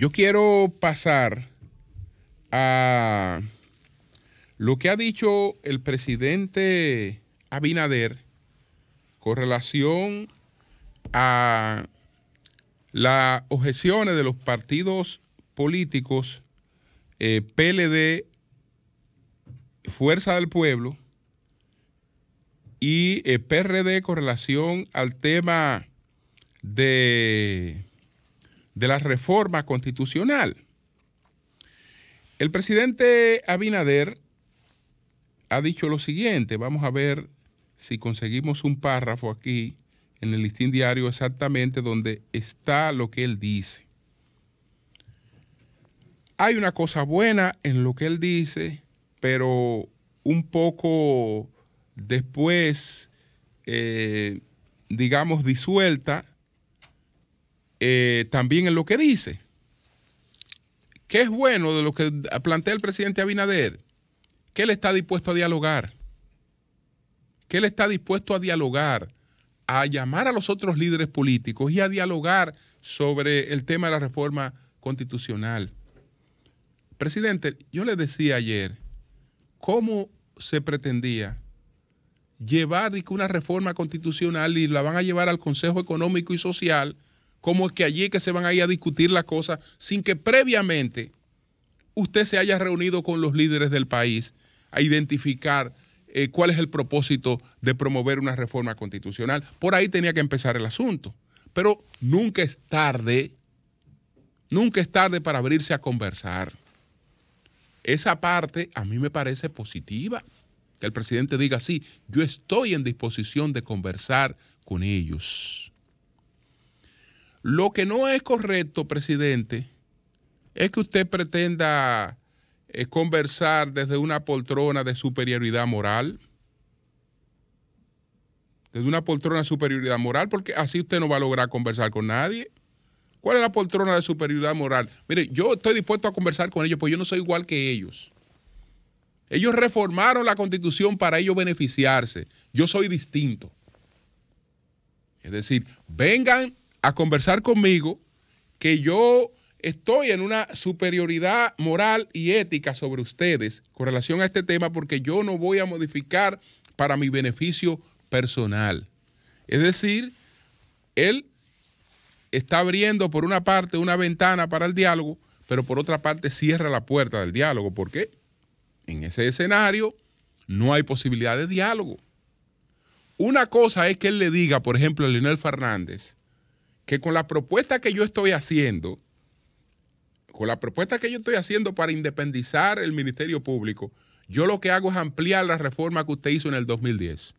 Yo quiero pasar a lo que ha dicho el presidente Abinader con relación a las objeciones de los partidos políticos eh, PLD, Fuerza del Pueblo y eh, PRD con relación al tema de de la reforma constitucional. El presidente Abinader ha dicho lo siguiente, vamos a ver si conseguimos un párrafo aquí en el listín diario exactamente donde está lo que él dice. Hay una cosa buena en lo que él dice, pero un poco después, eh, digamos, disuelta eh, también en lo que dice. ¿Qué es bueno de lo que plantea el presidente Abinader? Que él está dispuesto a dialogar. Que él está dispuesto a dialogar, a llamar a los otros líderes políticos y a dialogar sobre el tema de la reforma constitucional. Presidente, yo le decía ayer cómo se pretendía llevar una reforma constitucional y la van a llevar al Consejo Económico y Social cómo es que allí que se van a ir a discutir las cosas sin que previamente usted se haya reunido con los líderes del país a identificar eh, cuál es el propósito de promover una reforma constitucional. Por ahí tenía que empezar el asunto. Pero nunca es tarde, nunca es tarde para abrirse a conversar. Esa parte a mí me parece positiva. Que el presidente diga, sí, yo estoy en disposición de conversar con ellos. Lo que no es correcto, presidente, es que usted pretenda eh, conversar desde una poltrona de superioridad moral. Desde una poltrona de superioridad moral, porque así usted no va a lograr conversar con nadie. ¿Cuál es la poltrona de superioridad moral? Mire, yo estoy dispuesto a conversar con ellos, pues yo no soy igual que ellos. Ellos reformaron la constitución para ellos beneficiarse. Yo soy distinto. Es decir, vengan a conversar conmigo que yo estoy en una superioridad moral y ética sobre ustedes con relación a este tema porque yo no voy a modificar para mi beneficio personal. Es decir, él está abriendo por una parte una ventana para el diálogo, pero por otra parte cierra la puerta del diálogo porque en ese escenario no hay posibilidad de diálogo. Una cosa es que él le diga, por ejemplo, a Leonel Fernández, que con la propuesta que yo estoy haciendo, con la propuesta que yo estoy haciendo para independizar el Ministerio Público, yo lo que hago es ampliar la reforma que usted hizo en el 2010.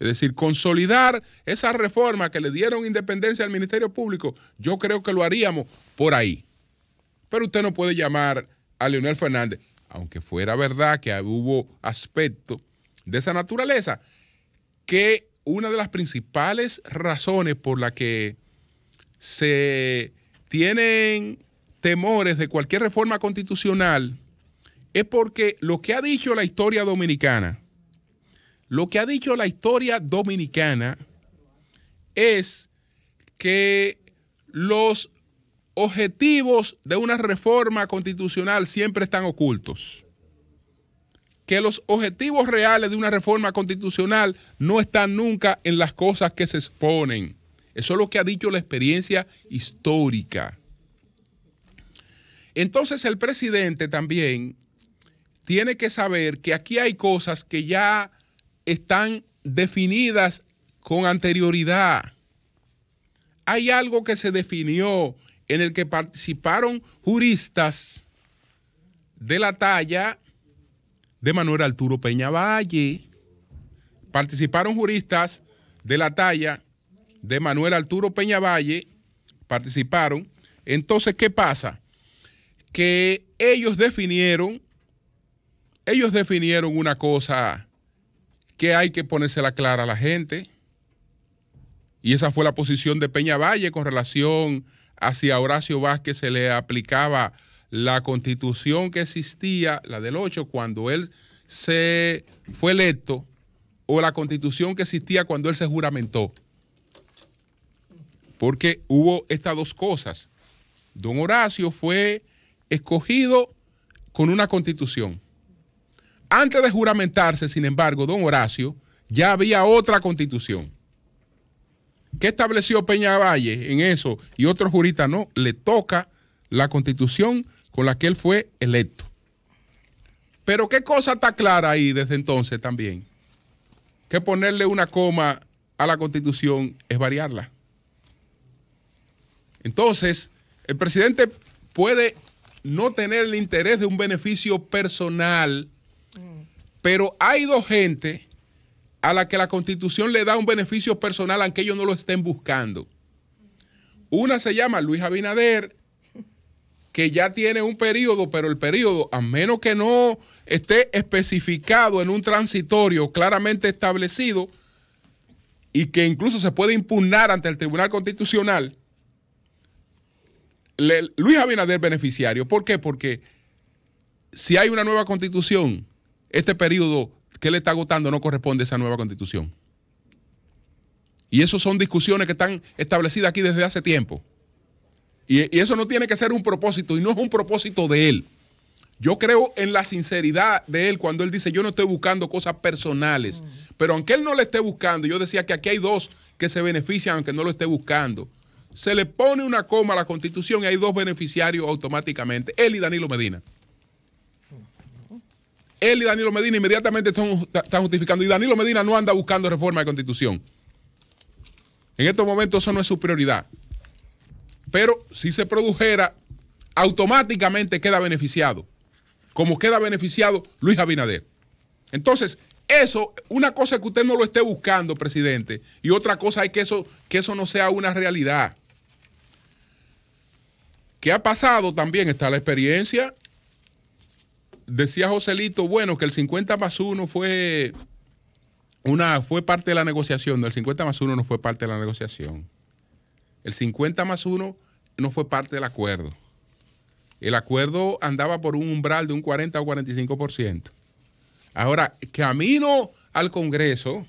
Es decir, consolidar esa reforma que le dieron independencia al Ministerio Público, yo creo que lo haríamos por ahí. Pero usted no puede llamar a Leonel Fernández, aunque fuera verdad que hubo aspecto de esa naturaleza, que una de las principales razones por la que se tienen temores de cualquier reforma constitucional es porque lo que ha dicho la historia dominicana, lo que ha dicho la historia dominicana es que los objetivos de una reforma constitucional siempre están ocultos. Que los objetivos reales de una reforma constitucional no están nunca en las cosas que se exponen. Eso es lo que ha dicho la experiencia histórica. Entonces el presidente también tiene que saber que aquí hay cosas que ya están definidas con anterioridad. Hay algo que se definió en el que participaron juristas de la talla de Manuel Arturo Peña Valle. Participaron juristas de la talla de Manuel Arturo Valle participaron. Entonces, ¿qué pasa? Que ellos definieron, ellos definieron una cosa que hay que ponérsela clara a la gente. Y esa fue la posición de Peña Valle con relación a si a Horacio Vázquez se le aplicaba la constitución que existía, la del 8, cuando él se fue electo, o la constitución que existía cuando él se juramentó porque hubo estas dos cosas. Don Horacio fue escogido con una constitución. Antes de juramentarse, sin embargo, don Horacio, ya había otra constitución. ¿Qué estableció Peña Valle en eso? Y otro jurista, no, le toca la constitución con la que él fue electo. Pero qué cosa está clara ahí desde entonces también, que ponerle una coma a la constitución es variarla. Entonces, el presidente puede no tener el interés de un beneficio personal, pero hay dos gente a la que la constitución le da un beneficio personal aunque ellos no lo estén buscando. Una se llama Luis Abinader, que ya tiene un periodo, pero el periodo, a menos que no esté especificado en un transitorio claramente establecido y que incluso se puede impugnar ante el Tribunal Constitucional, Luis Abinader beneficiario. ¿Por qué? Porque si hay una nueva constitución, este periodo que le está agotando no corresponde a esa nueva constitución. Y eso son discusiones que están establecidas aquí desde hace tiempo. Y, eso no tiene que ser un propósito, y no es un propósito de él. Yo creo en la sinceridad de él cuando él dice, yo no estoy buscando cosas personales. Mm. Pero aunque él no le esté buscando, yo decía que aquí hay dos que se benefician aunque no lo esté buscando se le pone una coma a la constitución y hay dos beneficiarios automáticamente, él y Danilo Medina. Él y Danilo Medina inmediatamente están, justificando. Y Danilo Medina no anda buscando reforma de constitución. En estos momentos eso no es su prioridad. Pero si se produjera, automáticamente queda beneficiado. Como queda beneficiado Luis Abinader. Entonces, eso, una cosa es que usted no lo esté buscando, presidente, y otra cosa es que eso, que eso no sea una realidad. ¿Qué ha pasado? También está la experiencia. Decía Joselito, bueno, que el 50 más 1 fue, una, fue parte de la negociación. No, el 50 más 1 no fue parte de la negociación. El 50 más 1 no fue parte del acuerdo. El acuerdo andaba por un umbral de un 40 o 45%. Ahora, camino al Congreso,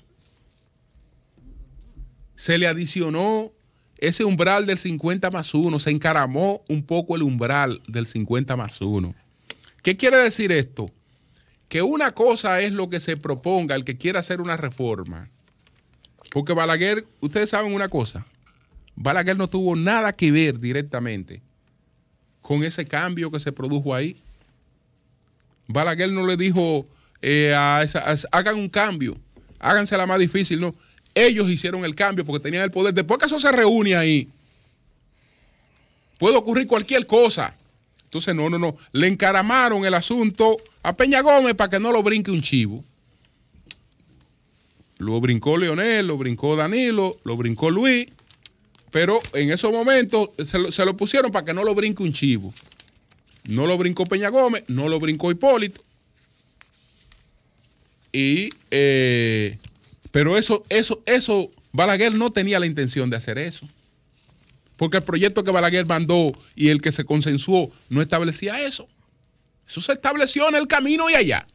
se le adicionó ese umbral del 50 más 1, se encaramó un poco el umbral del 50 más 1. ¿Qué quiere decir esto? Que una cosa es lo que se proponga el que quiera hacer una reforma. Porque Balaguer, ustedes saben una cosa, Balaguer no tuvo nada que ver directamente con ese cambio que se produjo ahí. Balaguer no le dijo, eh, hagan un cambio, háganse la más difícil, ¿no? Ellos hicieron el cambio porque tenían el poder. Después que eso se reúne ahí, puede ocurrir cualquier cosa. Entonces, no, no, no. Le encaramaron el asunto a Peña Gómez para que no lo brinque un chivo. Lo brincó Leonel, lo brincó Danilo, lo brincó Luis, pero en esos momentos se lo pusieron para que no lo brinque un chivo. No lo brincó Peña Gómez, no lo brincó Hipólito. Y, eh, pero eso, eso, eso, Balaguer no tenía la intención de hacer eso. Porque el proyecto que Balaguer mandó y el que se consensuó no establecía eso. Eso se estableció en el camino y allá.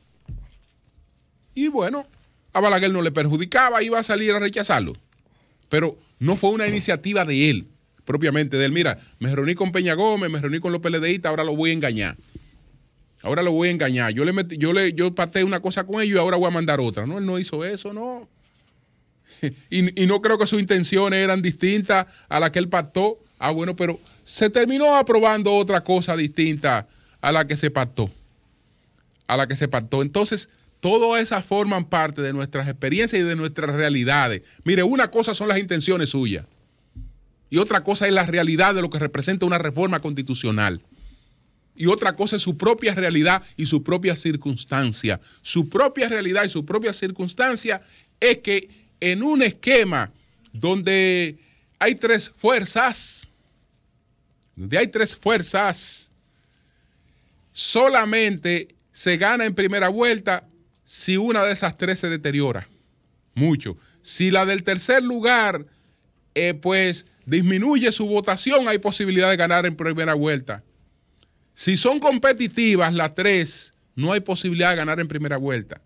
Y bueno, a Balaguer no le perjudicaba, iba a salir a rechazarlo. Pero no fue una iniciativa de él, propiamente de él. Mira, me reuní con Peña Gómez, me reuní con los PLDistas, ahora lo voy a engañar. Ahora lo voy a engañar. Yo le metí, yo le, yo pateé una cosa con ellos y ahora voy a mandar otra. No, él no hizo eso, no. y, y no creo que sus intenciones eran distintas a las que él pactó. Ah, bueno, pero se terminó aprobando otra cosa distinta a la que se pactó. A la que se pactó. Entonces, todas esas forman parte de nuestras experiencias y de nuestras realidades. Mire, una cosa son las intenciones suyas y otra cosa es la realidad de lo que representa una reforma constitucional y otra cosa es su propia realidad y su propia circunstancia. Su propia realidad y su propia circunstancia es que en un esquema donde hay tres fuerzas, donde hay tres fuerzas, solamente se gana en primera vuelta si una de esas tres se deteriora. Mucho. Si la del tercer lugar, eh, pues disminuye su votación, hay posibilidad de ganar en primera vuelta. Si son competitivas las tres, no hay posibilidad de ganar en primera vuelta.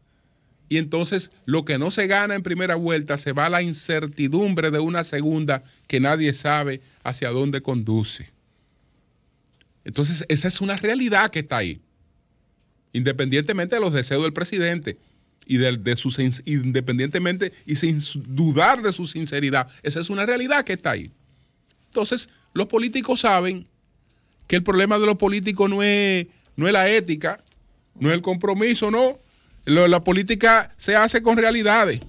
Y entonces lo que no se gana en primera vuelta se va a la incertidumbre de una segunda que nadie sabe hacia dónde conduce. Entonces esa es una realidad que está ahí, independientemente de los deseos del presidente y de, independientemente y sin dudar de su sinceridad. Esa es una realidad que está ahí. Entonces los políticos saben que el problema de los políticos no es, no la ética, no es el compromiso, no. la política se hace con realidades.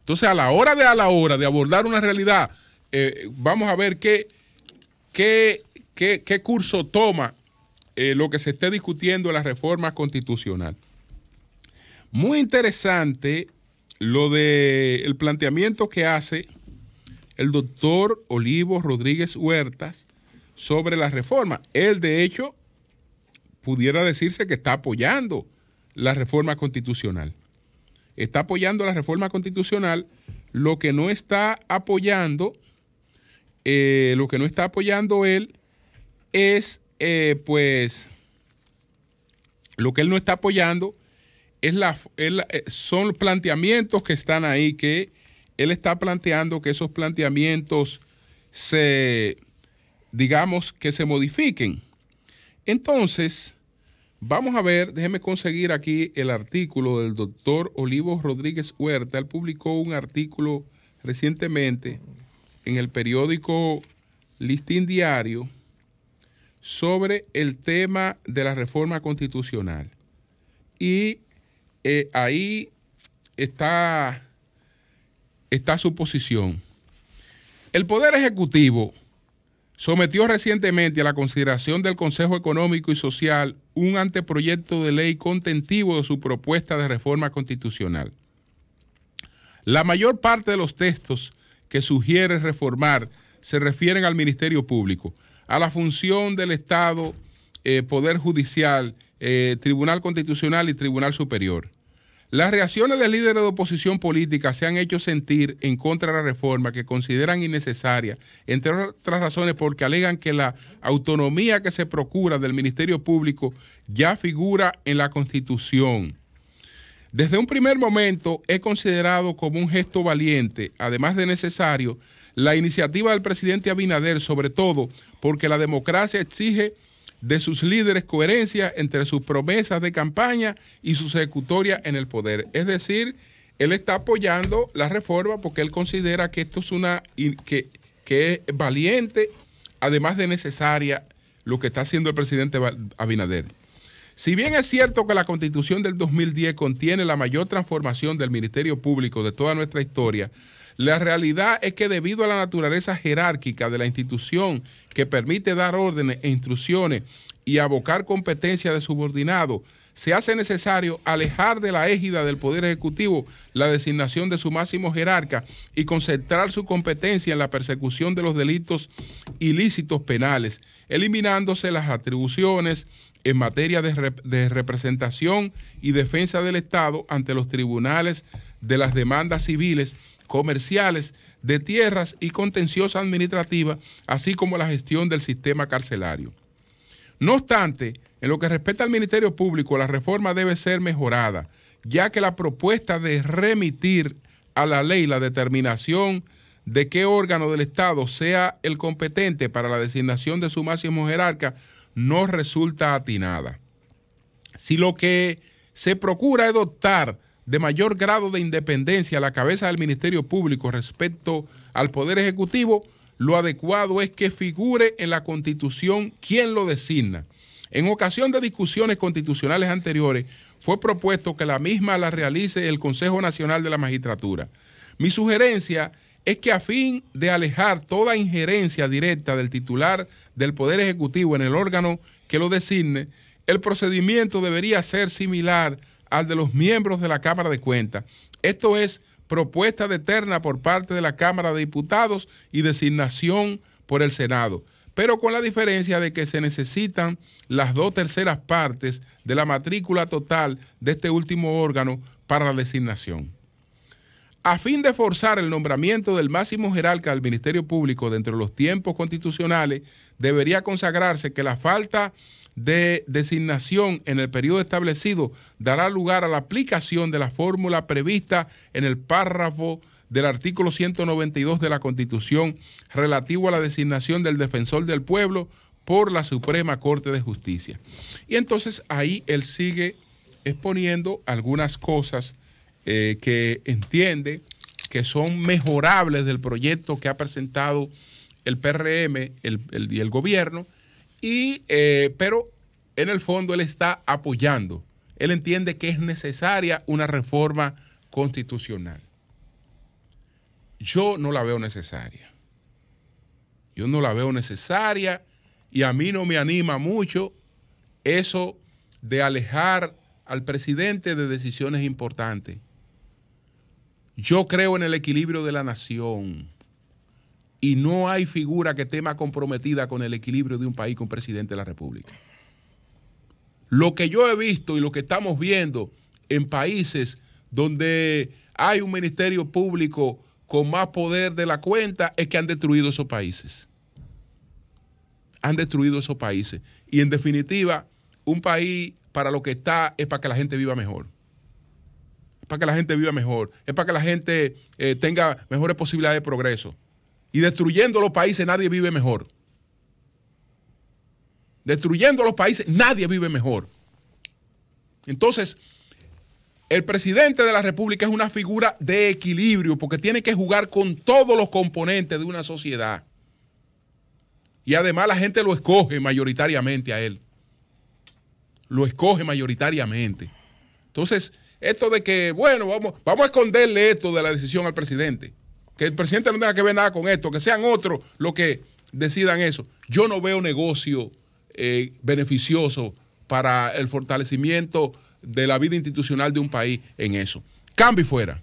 Entonces, a la hora de a la hora de abordar una realidad, eh, vamos a ver qué, qué, curso toma eh, lo que se esté discutiendo en la reforma constitucional. Muy interesante lo del planteamiento que hace el doctor Olivo Rodríguez Huertas sobre la reforma. Él, de hecho, pudiera decirse que está apoyando la reforma constitucional. Está apoyando la reforma constitucional, lo que no está apoyando, eh, lo que no está apoyando él es, eh, pues, lo que él no está apoyando es la, eh, son planteamientos que están ahí, que él está planteando que esos planteamientos se, digamos, que se modifiquen. Entonces, vamos a ver, déjeme conseguir aquí el artículo del doctor Olivo Rodríguez Huerta. Él publicó un artículo recientemente en el periódico Listín Diario sobre el tema de la reforma constitucional. Y eh, ahí está, está su posición. El Poder Ejecutivo sometió recientemente a la consideración del Consejo Económico y Social un anteproyecto de ley contentivo de su propuesta de reforma constitucional. La mayor parte de los textos que sugiere reformar se refieren al Ministerio Público, a la función del Estado, eh, Poder Judicial, eh, Tribunal Constitucional y Tribunal Superior. Las reacciones de líderes de oposición política se han hecho sentir en contra de la reforma que consideran innecesaria, entre otras razones porque alegan que la autonomía que se procura del Ministerio Público ya figura en la Constitución. Desde un primer momento he considerado como un gesto valiente, además de necesario, la iniciativa del presidente Abinader, sobre todo porque la democracia exige de sus líderes coherencia entre sus promesas de campaña y sus ejecutoria en el poder. Es decir, él está apoyando la reforma porque él considera que esto es una que, que es valiente, además de necesaria, lo que está haciendo el presidente Abinader. Si bien es cierto que la constitución del 2010 contiene la mayor transformación del Ministerio Público de toda nuestra historia, la realidad es que debido a la naturaleza jerárquica de la institución que permite dar órdenes e instrucciones y abocar competencia de subordinado, se hace necesario alejar de la égida del Poder Ejecutivo la designación de su máximo jerarca y concentrar su competencia en la persecución de los delitos ilícitos penales, eliminándose las atribuciones en materia de, de representación y defensa del Estado ante los tribunales de las demandas civiles comerciales, de tierras y contenciosa administrativa, así como la gestión del sistema carcelario. No obstante, en lo que respecta al Ministerio Público, la reforma debe ser mejorada, ya que la propuesta de remitir a la ley la determinación de qué órgano del Estado sea el competente para la designación de su máximo jerarca no resulta atinada. Si lo que se procura es de mayor grado de independencia a la cabeza del Ministerio Público respecto al Poder Ejecutivo, lo adecuado es que figure en la Constitución quien lo designa. En ocasión de discusiones constitucionales anteriores, fue propuesto que la misma la realice el Consejo Nacional de la Magistratura. Mi sugerencia es que a fin de alejar toda injerencia directa del titular del Poder Ejecutivo en el órgano que lo designe, el procedimiento debería ser similar al de los miembros de la Cámara de Cuentas. Esto es propuesta de terna por parte de la Cámara de Diputados y designación por el Senado, pero con la diferencia de que se necesitan las dos terceras partes de la matrícula total de este último órgano para la designación. A fin de forzar el nombramiento del máximo jerarca del Ministerio Público dentro de los tiempos constitucionales, debería consagrarse que la falta de designación en el periodo establecido dará lugar a la aplicación de la fórmula prevista en el párrafo del artículo 192 de la Constitución relativo a la designación del defensor del pueblo por la Suprema Corte de Justicia. Y entonces ahí él sigue exponiendo algunas cosas eh, que entiende que son mejorables del proyecto que ha presentado el PRM y el gobierno eh, pero en el fondo él está apoyando. Él entiende que es necesaria una reforma constitucional. Yo no la veo necesaria. Yo no la veo necesaria y a mí no me anima mucho eso de alejar al presidente de decisiones importantes. Yo creo en el equilibrio de la nación y no hay figura que esté más comprometida con el equilibrio de un país con presidente de la República. Lo que yo he visto y lo que estamos viendo en países donde hay un ministerio público con más poder de la cuenta es que han destruido esos países. Han destruido esos países. Y en definitiva, un país para lo que está es para que la gente viva mejor. para que la gente viva mejor. Es para que la gente eh, tenga mejores posibilidades de progreso y destruyendo los países nadie vive mejor. Destruyendo los países nadie vive mejor. Entonces, el presidente de la República es una figura de equilibrio porque tiene que jugar con todos los componentes de una sociedad. Y además la gente lo escoge mayoritariamente a él. Lo escoge mayoritariamente. Entonces, esto de que, bueno, vamos, vamos a esconderle esto de la decisión al presidente que el presidente no tenga que ver nada con esto, que sean otros los que decidan eso. Yo no veo negocio eh, beneficioso para el fortalecimiento de la vida institucional de un país en eso. Cambio fuera.